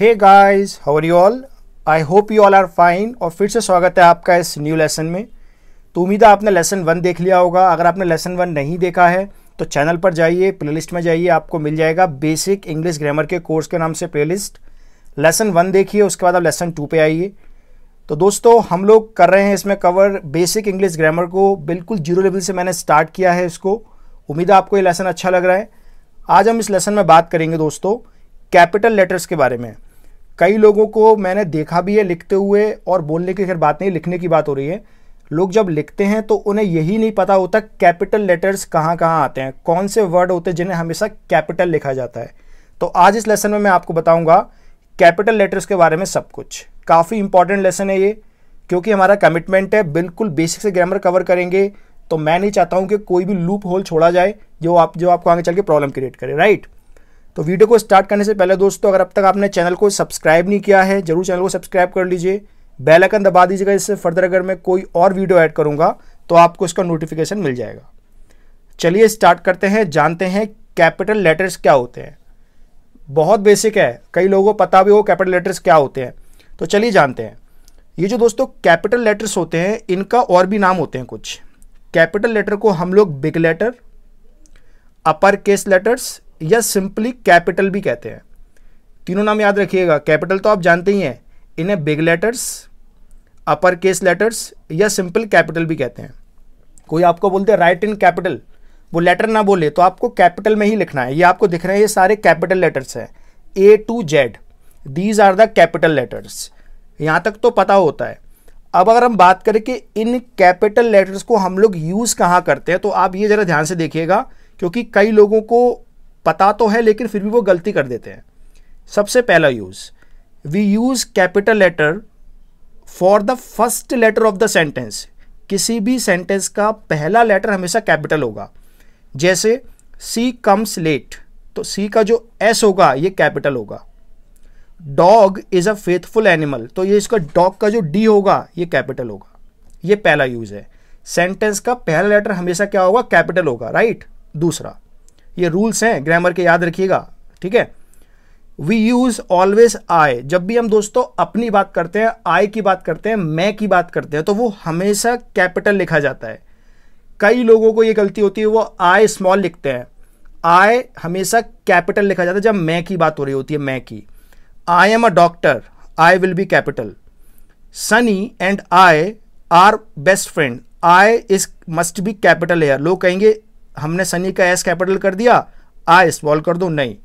Hey guys how are you all I hope you all are fine और फिर से स्वागत है आपका इस न्यू लेसन में तो उम्मीद है आपने लेसन वन देख लिया होगा अगर आपने लेसन वन नहीं देखा है तो चैनल पर जाइए प्लेलिस्ट में जाइए आपको मिल जाएगा बेसिक इंग्लिश ग्रामर के कोर्स के नाम से प्लेलिस्ट लेसन वन देखिए उसके बाद आप लेसन टू पे आइए तो दोस्तों हम लोग कर रहे हैं इसमें कवर बेसिक इंग्लिश ग्रामर को बिल्कुल जीरो लेवल से मैंने स्टार्ट किया है इसको उम्मीद है आपको ये लेसन अच्छा लग रहा है आज हम इस लेसन में बात करेंगे दोस्तों कैपिटल लेटर्स के बारे में कई लोगों को मैंने देखा भी है लिखते हुए और बोलने की खैर बात नहीं लिखने की बात हो रही है लोग जब लिखते हैं तो उन्हें यही नहीं पता होता कैपिटल लेटर्स कहाँ कहाँ आते हैं कौन से वर्ड होते हैं जिन्हें हमेशा कैपिटल लिखा जाता है तो आज इस लेसन में मैं आपको बताऊंगा कैपिटल लेटर्स के बारे में सब कुछ काफ़ी इंपॉर्टेंट लेसन है ये क्योंकि हमारा कमिटमेंट है बिल्कुल बेसिक से ग्रामर कवर करेंगे तो मैं नहीं चाहता हूँ कि कोई भी लूप होल छोड़ा जाए जो आप जो आपको आगे चल के प्रॉब्लम क्रिएट करे राइट तो वीडियो को स्टार्ट करने से पहले दोस्तों अगर अब तक आपने चैनल को सब्सक्राइब नहीं किया है जरूर चैनल को सब्सक्राइब कर लीजिए बेल आइकन दबा दीजिएगा इससे फर्दर अगर मैं कोई और वीडियो ऐड करूँगा तो आपको इसका नोटिफिकेशन मिल जाएगा चलिए स्टार्ट करते हैं जानते हैं कैपिटल लेटर्स क्या होते हैं बहुत बेसिक है कई लोगों को पता भी हो कैपिटल लेटर्स क्या होते हैं तो चलिए जानते हैं ये जो दोस्तों कैपिटल लेटर्स होते हैं इनका और भी नाम होते हैं कुछ कैपिटल लेटर को हम लोग big letter upper case letters या सिंपली कैपिटल भी कहते हैं तीनों नाम याद रखिएगा कैपिटल तो आप जानते ही हैं इन्हें big letters upper case letters या सिंपल कैपिटल भी कहते हैं कोई आपको बोलते हैं राइट इन कैपिटल वो लेटर ना बोले तो आपको कैपिटल में ही लिखना है ये आपको दिख रहे हैं ये सारे कैपिटल लेटर्स हैं A to Z these are the capital letters यहाँ तक तो पता होता है अब अगर हम बात करें कि इन कैपिटल लेटर्स को हम लोग यूज़ कहाँ करते हैं तो आप ये ज़रा ध्यान से देखिएगा क्योंकि कई लोगों को पता तो है लेकिन फिर भी वो गलती कर देते हैं सबसे पहला use we use capital letter for the first letter of the sentence किसी भी सेंटेंस का पहला लेटर हमेशा कैपिटल होगा जैसे सी कम्स लेट तो सी का जो एस होगा ये कैपिटल होगा dog is a faithful animal तो ये इसका डॉग का जो डी होगा ये कैपिटल होगा ये पहला यूज़ है सेंटेंस का पहला लेटर हमेशा क्या होगा कैपिटल होगा राइट दूसरा ये रूल्स हैं ग्रामर के याद रखिएगा ठीक है वी यूज ऑलवेज आई जब भी हम दोस्तों अपनी बात करते हैं आई की बात करते हैं मैं की बात करते हैं तो वो हमेशा कैपिटल लिखा जाता है कई लोगों को ये गलती होती है वो आई स्मॉल लिखते हैं आई हमेशा कैपिटल लिखा जाता है जब मैं की बात हो रही होती है मैं की I am a doctor I will be capital Sunny and I are best friend I is must be capital here लोग कहेंगे हमने सनी का एस कैपिटल कर दिया आई स्मॉल कर दो नहीं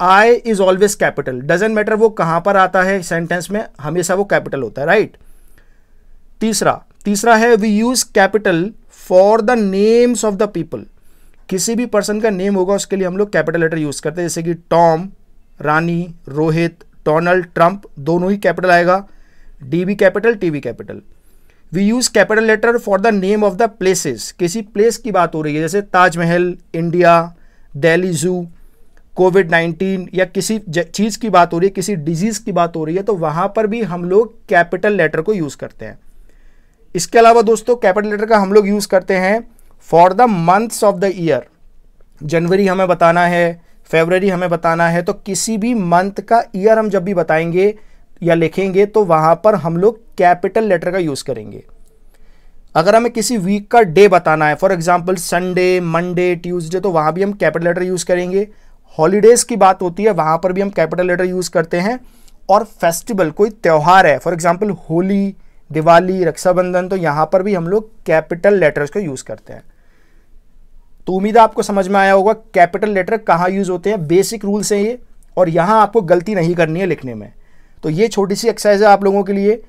I is always capital doesn't matter वो कहां पर आता है सेंटेंस में हमेशा वो कैपिटल होता है राइट right? तीसरा तीसरा है we use capital for the names of the people किसी भी पर्सन का नेम होगा उसके लिए हम लोग कैपिटल लेटर यूज करते हैं जैसे कि Tom Rani Rohit Donald Trump दोनों ही कैपिटल आएगा D B capital T B capital we use capital letter for the name of the places किसी प्लेस की बात हो रही है जैसे ताजमहल इंडिया दिल्ली जू कोविड नाइन्टीन या किसी चीज़ की बात हो रही है किसी डिजीज़ की बात हो रही है तो वहाँ पर भी हम लोग कैपिटल लेटर को यूज़ करते हैं इसके अलावा दोस्तों कैपिटल लेटर का हम लोग यूज़ करते हैं for the months of the year जनवरी हमें बताना है फेबररी हमें बताना है तो किसी भी मंथ का ईयर हम जब भी बताएंगे या लिखेंगे तो वहाँ पर हम लोग कैपिटल लेटर का यूज़ करेंगे अगर हमें किसी वीक का डे बताना है for example Sunday Monday Tuesday तो वहाँ भी हम कैपिटल लेटर यूज़ करेंगे हॉलीडेज़ की बात होती है वहाँ पर भी हम कैपिटल लेटर यूज़ करते हैं और फेस्टिवल कोई त्यौहार है फॉर एग्जाम्पल होली दिवाली रक्षाबंधन तो यहाँ पर भी हम लोग कैपिटल लेटर्स का यूज़ करते हैं तो उम्मीद है आपको समझ में आया होगा कैपिटल लेटर कहाँ यूज़ होते हैं बेसिक रूल्स हैं ये और यहाँ आपको गलती नहीं करनी है लिखने में तो ये छोटी सी एक्सरसाइज है आप लोगों के लिए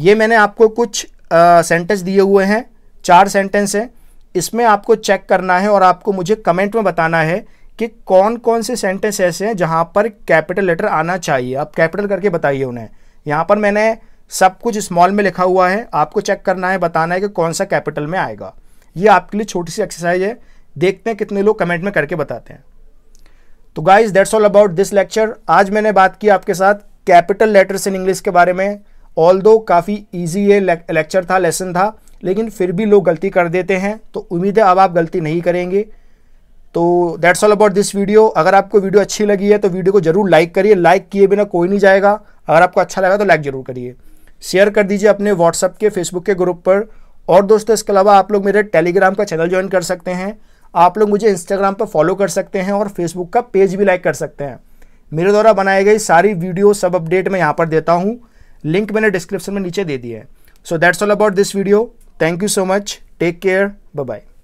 ये मैंने आपको कुछ सेंटेंस दिए हुए हैं चार सेंटेंस हैं इसमें आपको चेक करना है और आपको मुझे कमेंट में बताना है कि कौन कौन से सेंटेंस ऐसे हैं जहाँ पर कैपिटल लेटर आना चाहिए आप कैपिटल करके बताइए उन्हें यहाँ पर मैंने सब कुछ स्मॉल में लिखा हुआ है आपको चेक करना है बताना है कि कौन सा कैपिटल में आएगा ये आपके लिए छोटी सी एक्सरसाइज है देखते हैं कितने लोग कमेंट में करके बताते हैं तो guys that's all about this lecture आज मैंने बात की आपके साथ कैपिटल लेटर्स इन इंग्लिश के बारे में ऑल दो काफ़ी ईजी ये लेक्चर था लेसन था लेकिन फिर भी लोग गलती कर देते हैं तो उम्मीद है अब आप गलती नहीं करेंगे तो that's all about this video अगर आपको वीडियो अच्छी लगी है तो वीडियो को जरूर लाइक करिए लाइक किए बिना कोई नहीं जाएगा अगर आपको अच्छा लगा तो लाइक जरूर करिए शेयर कर दीजिए अपने व्हाट्सअप के फेसबुक के ग्रुप पर और दोस्तों इसके अलावा आप लोग मेरे टेलीग्राम का चैनल ज्वाइन कर सकते हैं आप लोग मुझे इंस्टाग्राम पर फॉलो कर सकते हैं और फेसबुक का पेज भी लाइक कर सकते हैं मेरे द्वारा बनाई गई सारी वीडियो सब अपडेट मैं यहाँ पर देता हूँ लिंक मैंने डिस्क्रिप्शन में नीचे दे दिया है so that's all about this video thank you so much take care bye